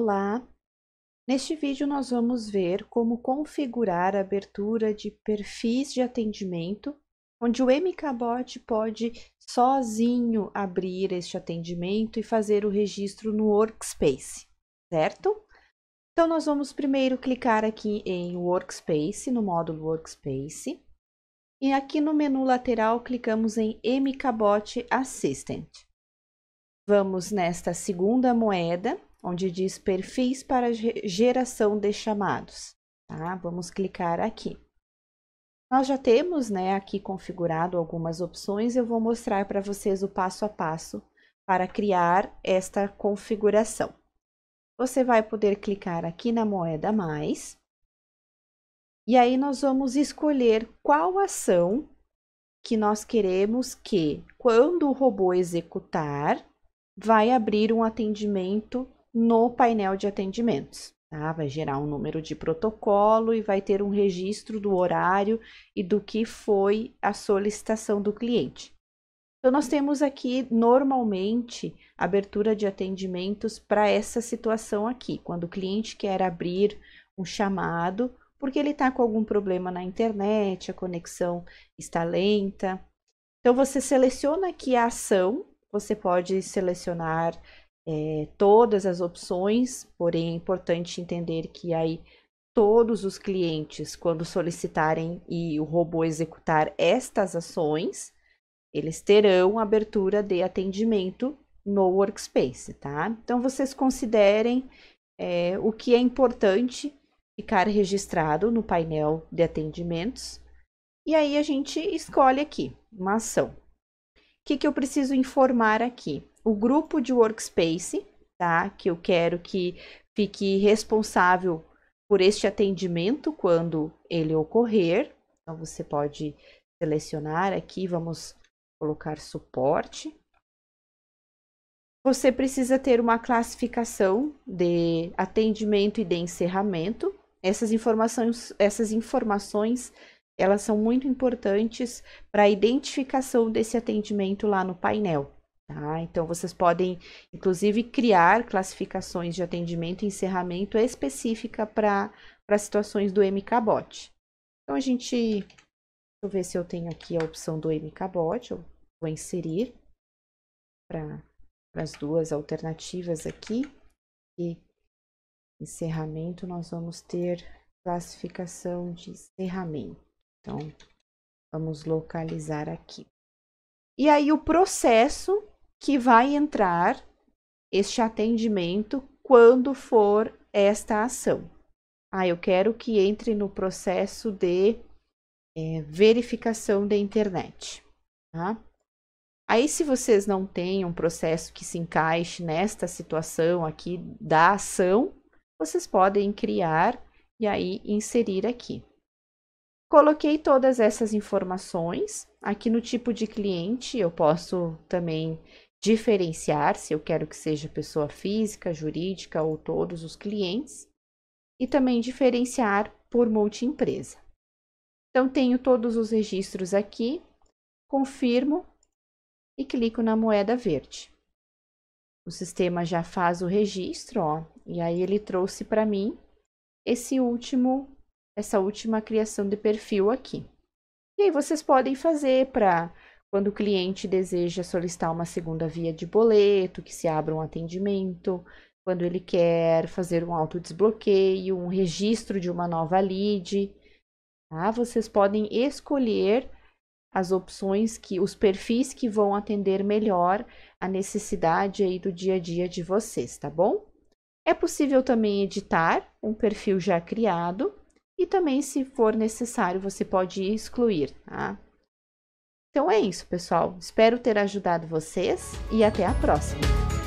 Olá! Neste vídeo nós vamos ver como configurar a abertura de perfis de atendimento, onde o MKBot pode sozinho abrir este atendimento e fazer o registro no Workspace, certo? Então nós vamos primeiro clicar aqui em Workspace, no módulo Workspace, e aqui no menu lateral clicamos em MKBot Assistant. Vamos nesta segunda moeda, onde diz perfis para geração de chamados. Tá? Vamos clicar aqui. Nós já temos né, aqui configurado algumas opções, eu vou mostrar para vocês o passo a passo para criar esta configuração. Você vai poder clicar aqui na moeda mais, e aí nós vamos escolher qual ação que nós queremos que, quando o robô executar, vai abrir um atendimento no painel de atendimentos. Tá? Vai gerar um número de protocolo e vai ter um registro do horário e do que foi a solicitação do cliente. Então, nós temos aqui normalmente abertura de atendimentos para essa situação aqui, quando o cliente quer abrir um chamado porque ele está com algum problema na internet, a conexão está lenta. Então, você seleciona aqui a ação você pode selecionar é, todas as opções, porém é importante entender que aí todos os clientes, quando solicitarem e o robô executar estas ações, eles terão abertura de atendimento no workspace, tá? Então vocês considerem é, o que é importante ficar registrado no painel de atendimentos. E aí a gente escolhe aqui uma ação que, que eu preciso informar aqui? O grupo de workspace, tá? Que eu quero que fique responsável por este atendimento quando ele ocorrer. Então, você pode selecionar aqui, vamos colocar suporte. Você precisa ter uma classificação de atendimento e de encerramento. Essas informações, essas informações elas são muito importantes para a identificação desse atendimento lá no painel. Tá? Então, vocês podem, inclusive, criar classificações de atendimento e encerramento específica para situações do MKBot. Então, a gente. Deixa eu ver se eu tenho aqui a opção do MKBot. Eu vou inserir para as duas alternativas aqui. E encerramento, nós vamos ter classificação de encerramento. Então, vamos localizar aqui. E aí o processo que vai entrar este atendimento quando for esta ação. Ah, eu quero que entre no processo de é, verificação da internet. Tá? Aí, se vocês não têm um processo que se encaixe nesta situação aqui da ação, vocês podem criar e aí inserir aqui. Coloquei todas essas informações. Aqui no tipo de cliente, eu posso também diferenciar se eu quero que seja pessoa física, jurídica ou todos os clientes. E também diferenciar por multiempresa. Então, tenho todos os registros aqui, confirmo e clico na moeda verde. O sistema já faz o registro, ó, e aí ele trouxe para mim esse último essa última criação de perfil aqui. E aí vocês podem fazer para quando o cliente deseja solicitar uma segunda via de boleto, que se abra um atendimento, quando ele quer fazer um autodesbloqueio, um registro de uma nova lead. Tá? Vocês podem escolher as opções que os perfis que vão atender melhor a necessidade aí do dia a dia de vocês, tá bom? É possível também editar um perfil já criado também, se for necessário, você pode excluir, tá? Então é isso, pessoal. Espero ter ajudado vocês e até a próxima!